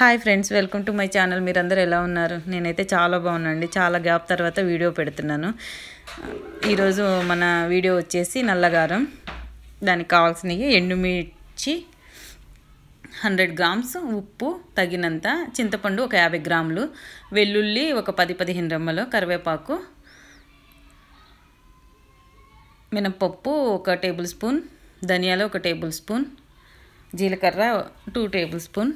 hi friends welcome to my channel మీరందరూ ఎలా ఉన్నారు నేనైతే చాలా బాగున్నాండి చాలా గ్యాప్ తర్వాత వీడియో పెడుతున్నాను ఈరోజు మన వీడియో వచ్చేసి నల్లగారం దానికి కావాల్సినవి ఎండుమిర్చి హండ్రెడ్ గ్రామ్స్ ఉప్పు తగినంత చింతపండు ఒక యాభై గ్రాములు వెల్లుల్లి ఒక పది పదిహేను రెమ్మలు కరివేపాకు మినపప్పు ఒక టేబుల్ స్పూన్ ధనియాలు ఒక టేబుల్ స్పూన్ జీలకర్ర two tablespoon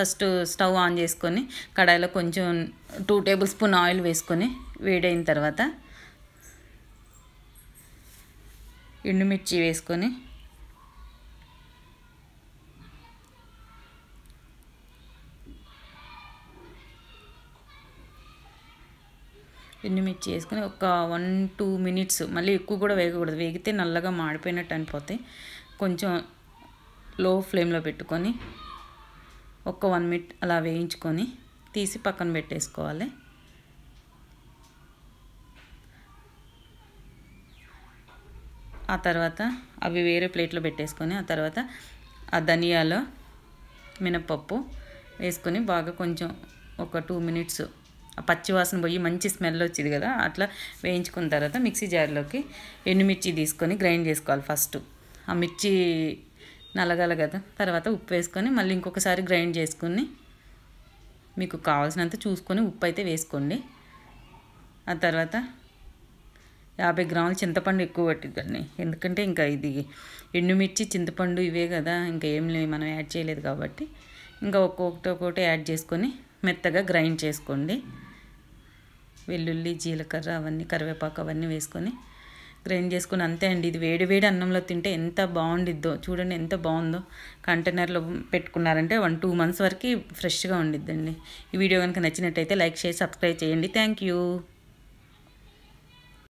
first stove on చేసుకొని కడాయిలో కొంచెం టూ టేబుల్ స్పూన్ ఆయిల్ వేసుకొని వేడైన తర్వాత ఎండుమిర్చి వేసుకొని ఎండుమిర్చి వేసుకొని ఒక వన్ టూ మినిట్స్ మళ్ళీ ఎక్కువ కూడా వేగకూడదు వేగితే నల్లగా మాడిపోయినట్టు అనిపోతాయి కొంచెం లో ఫ్లేమ్లో పెట్టుకొని ఒక్క వన్ మినిట్ అలా వేయించుకొని తీసి పక్కన పెట్టేసుకోవాలి ఆ తర్వాత అవి వేరే ప్లేట్లో పెట్టేసుకొని ఆ తర్వాత ఆ ధనియాలు మినపప్పు వేసుకొని బాగా కొంచెం ఒక టూ మినిట్స్ ఆ పచ్చివాసన పోయి మంచి స్మెల్ వచ్చింది కదా అట్లా వేయించుకున్న తర్వాత మిక్సీ జార్లోకి ఎండుమిర్చి తీసుకొని గ్రైండ్ చేసుకోవాలి ఫస్ట్ ఆ మిర్చి నలగాలి కదా తర్వాత ఉప్పు వేసుకొని మళ్ళీ ఇంకొకసారి గ్రైండ్ చేసుకుని మీకు కావాల్సినంత చూసుకొని ఉప్పు అయితే వేసుకోండి ఆ తర్వాత యాభై గ్రాములు చింతపండు ఎక్కువ పట్టిద్దండి ఎందుకంటే ఇంకా ఇది ఎండుమిర్చి చింతపండు ఇవే కదా ఇంకా ఏం మనం యాడ్ చేయలేదు కాబట్టి ఇంకా ఒక్కొక్కటి ఒక్కొక్కటి యాడ్ చేసుకొని మెత్తగా గ్రైండ్ చేసుకోండి వెల్లుల్లి జీలకర్ర అవన్నీ కరివేపాకు అవన్నీ వేసుకొని గ్రైండ్ చేసుకుని అంతే అండి ఇది వేడి వేడి అన్నంలో తింటే ఎంత బాగుండిద్దో చూడండి ఎంత బాగుందో కంటైనర్లో పెట్టుకున్నారంటే వన్ టూ మంత్స్ వరకు ఫ్రెష్గా ఉండిద్దండి ఈ వీడియో కనుక నచ్చినట్టయితే లైక్ చేసి సబ్స్క్రైబ్ చేయండి థ్యాంక్